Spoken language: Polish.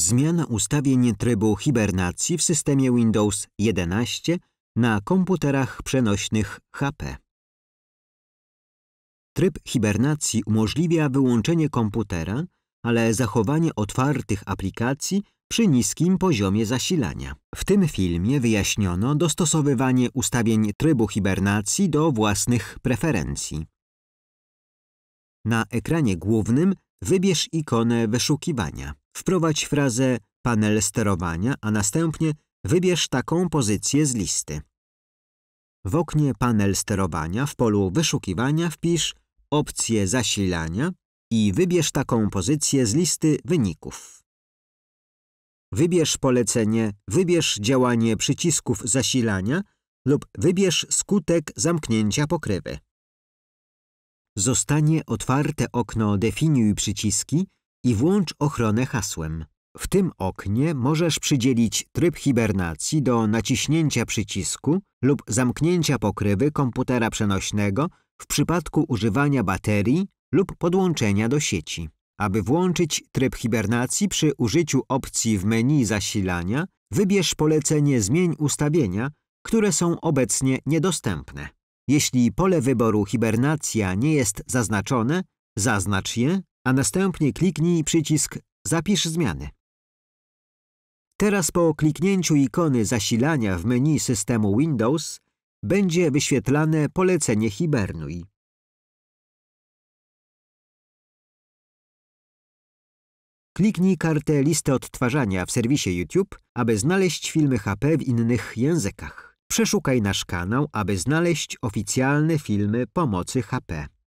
Zmiana ustawień trybu hibernacji w systemie Windows 11 na komputerach przenośnych HP. Tryb hibernacji umożliwia wyłączenie komputera, ale zachowanie otwartych aplikacji przy niskim poziomie zasilania. W tym filmie wyjaśniono dostosowywanie ustawień trybu hibernacji do własnych preferencji. Na ekranie głównym wybierz ikonę wyszukiwania wprowadź frazę panel sterowania, a następnie wybierz taką pozycję z listy. W oknie panel sterowania w polu wyszukiwania wpisz opcję zasilania i wybierz taką pozycję z listy wyników. Wybierz polecenie Wybierz działanie przycisków zasilania lub wybierz skutek zamknięcia pokrywy. Zostanie otwarte okno Definiuj przyciski, i włącz ochronę hasłem. W tym oknie możesz przydzielić tryb hibernacji do naciśnięcia przycisku lub zamknięcia pokrywy komputera przenośnego w przypadku używania baterii lub podłączenia do sieci. Aby włączyć tryb hibernacji przy użyciu opcji w menu zasilania, wybierz polecenie Zmień ustawienia, które są obecnie niedostępne. Jeśli pole wyboru hibernacja nie jest zaznaczone, zaznacz je a następnie kliknij przycisk Zapisz zmiany. Teraz po kliknięciu ikony zasilania w menu systemu Windows będzie wyświetlane polecenie Hibernuj. Kliknij kartę listy odtwarzania w serwisie YouTube, aby znaleźć filmy HP w innych językach. Przeszukaj nasz kanał, aby znaleźć oficjalne filmy pomocy HP.